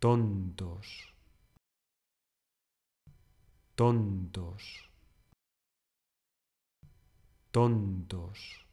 tontos, tontos, tontos.